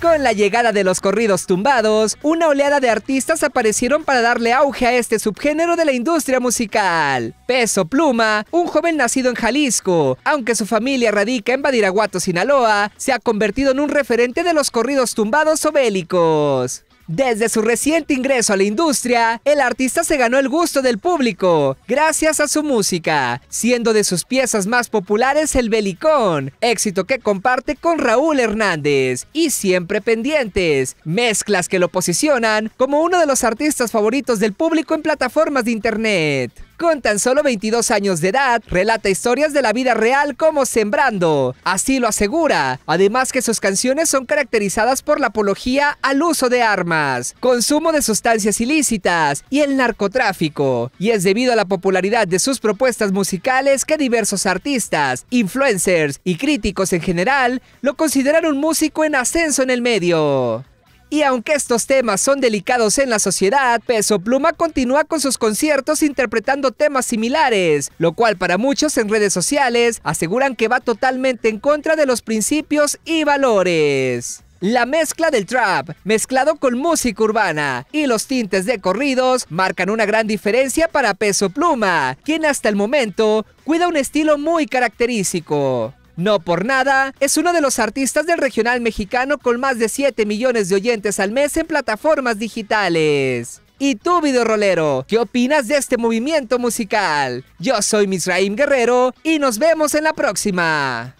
Con la llegada de los corridos tumbados, una oleada de artistas aparecieron para darle auge a este subgénero de la industria musical. Peso Pluma, un joven nacido en Jalisco, aunque su familia radica en Badiraguato, Sinaloa, se ha convertido en un referente de los corridos tumbados o bélicos. Desde su reciente ingreso a la industria, el artista se ganó el gusto del público gracias a su música, siendo de sus piezas más populares El Belicón, éxito que comparte con Raúl Hernández y Siempre Pendientes, mezclas que lo posicionan como uno de los artistas favoritos del público en plataformas de internet. Con tan solo 22 años de edad, relata historias de la vida real como Sembrando. Así lo asegura. Además que sus canciones son caracterizadas por la apología al uso de armas, consumo de sustancias ilícitas y el narcotráfico. Y es debido a la popularidad de sus propuestas musicales que diversos artistas, influencers y críticos en general lo consideran un músico en ascenso en el medio. Y aunque estos temas son delicados en la sociedad, Peso Pluma continúa con sus conciertos interpretando temas similares, lo cual para muchos en redes sociales aseguran que va totalmente en contra de los principios y valores. La mezcla del trap, mezclado con música urbana, y los tintes de corridos marcan una gran diferencia para Peso Pluma, quien hasta el momento cuida un estilo muy característico. No por nada, es uno de los artistas del regional mexicano con más de 7 millones de oyentes al mes en plataformas digitales. Y tú, video-rolero, ¿qué opinas de este movimiento musical? Yo soy Misraim Guerrero y nos vemos en la próxima.